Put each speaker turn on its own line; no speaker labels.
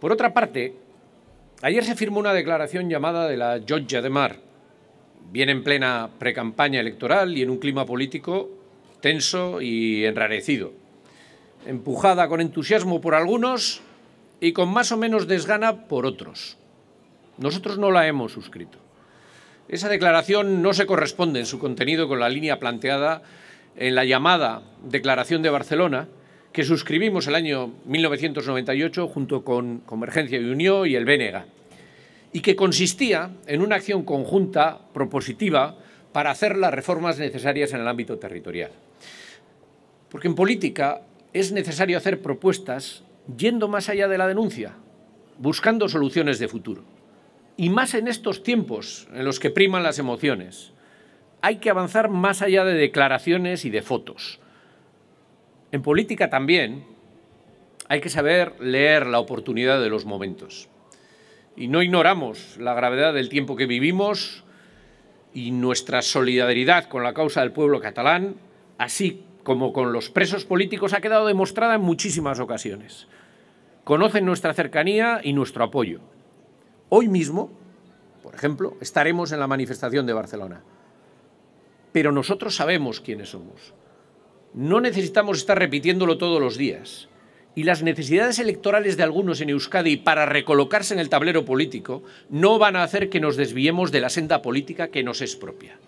Por otra parte, ayer se firmó una declaración llamada de la Georgia de Mar, bien en plena precampaña electoral y en un clima político tenso y enrarecido, empujada con entusiasmo por algunos y con más o menos desgana por otros. Nosotros no la hemos suscrito. Esa declaración no se corresponde en su contenido con la línea planteada en la llamada Declaración de Barcelona, que suscribimos el año 1998 junto con Convergencia y Unión y el Bénega, y que consistía en una acción conjunta propositiva para hacer las reformas necesarias en el ámbito territorial. Porque en política es necesario hacer propuestas yendo más allá de la denuncia, buscando soluciones de futuro. Y más en estos tiempos en los que priman las emociones, hay que avanzar más allá de declaraciones y de fotos en política también hay que saber leer la oportunidad de los momentos. Y no ignoramos la gravedad del tiempo que vivimos y nuestra solidaridad con la causa del pueblo catalán, así como con los presos políticos, ha quedado demostrada en muchísimas ocasiones. Conocen nuestra cercanía y nuestro apoyo. Hoy mismo, por ejemplo, estaremos en la manifestación de Barcelona. Pero nosotros sabemos quiénes somos. No necesitamos estar repitiéndolo todos los días. Y las necesidades electorales de algunos en Euskadi para recolocarse en el tablero político no van a hacer que nos desviemos de la senda política que nos es propia.